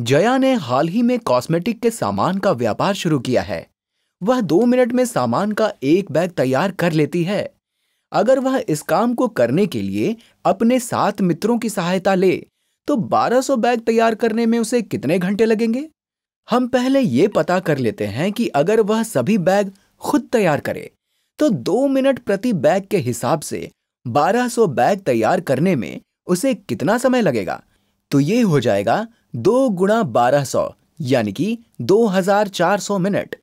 जया ने हाल ही में कॉस्मेटिक के सामान का व्यापार शुरू किया है वह दो मिनट में सामान का एक बैग तैयार कर लेती है अगर वह इस काम को करने के लिए अपने सात मित्रों की सहायता ले तो 1200 बैग तैयार करने में उसे कितने घंटे लगेंगे हम पहले ये पता कर लेते हैं कि अगर वह सभी बैग खुद तैयार करे तो दो मिनट प्रति बैग के हिसाब से 1200 बैग तैयार करने में उसे कितना समय लगेगा तो ये हो जाएगा दो गुणा बारह सौ यानी कि दो हजार चार सौ मिनट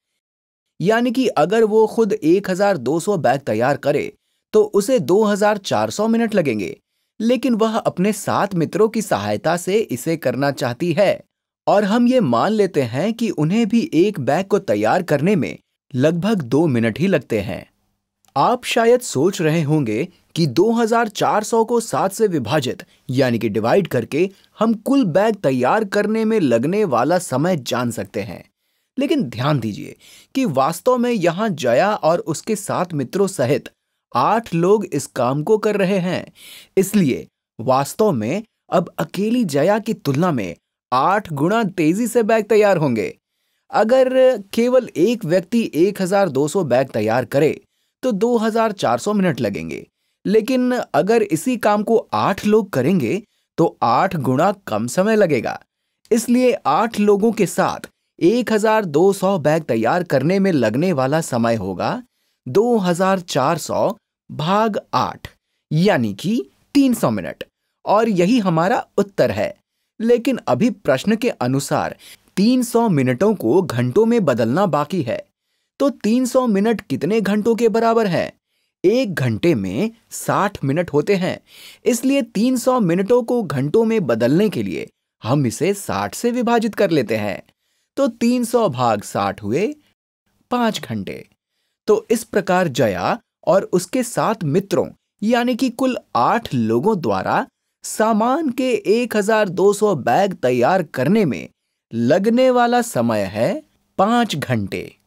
यानी कि अगर वो खुद एक हजार दो सौ बैग तैयार करे तो उसे दो हजार चार सौ मिनट लगेंगे लेकिन वह अपने सात मित्रों की सहायता से इसे करना चाहती है और हम ये मान लेते हैं कि उन्हें भी एक बैग को तैयार करने में लगभग दो मिनट ही लगते हैं आप शायद सोच रहे होंगे कि 2400 को 7 से विभाजित यानी कि डिवाइड करके हम कुल बैग तैयार करने में लगने वाला समय जान सकते हैं लेकिन ध्यान दीजिए कि वास्तव में यहाँ जया और उसके सात मित्रों सहित आठ लोग इस काम को कर रहे हैं इसलिए वास्तव में अब अकेली जया की तुलना में आठ गुणा तेजी से बैग तैयार होंगे अगर केवल एक व्यक्ति 1200 बैग तैयार करे तो 2400 मिनट लगेंगे लेकिन अगर इसी काम को आठ लोग करेंगे तो आठ गुणा कम समय लगेगा इसलिए आठ लोगों के साथ 1200 बैग तैयार करने में लगने वाला समय होगा 2400 भाग आठ यानी कि 300 मिनट और यही हमारा उत्तर है लेकिन अभी प्रश्न के अनुसार 300 मिनटों को घंटों में बदलना बाकी है तो 300 मिनट कितने घंटों के बराबर है एक घंटे में 60 मिनट होते हैं इसलिए 300 मिनटों को घंटों में बदलने के लिए हम इसे 60 से विभाजित कर लेते हैं तो 300 भाग 60 हुए पांच घंटे तो इस प्रकार जया और उसके सात मित्रों यानी कि कुल आठ लोगों द्वारा सामान के 1200 बैग तैयार करने में लगने वाला समय है पांच घंटे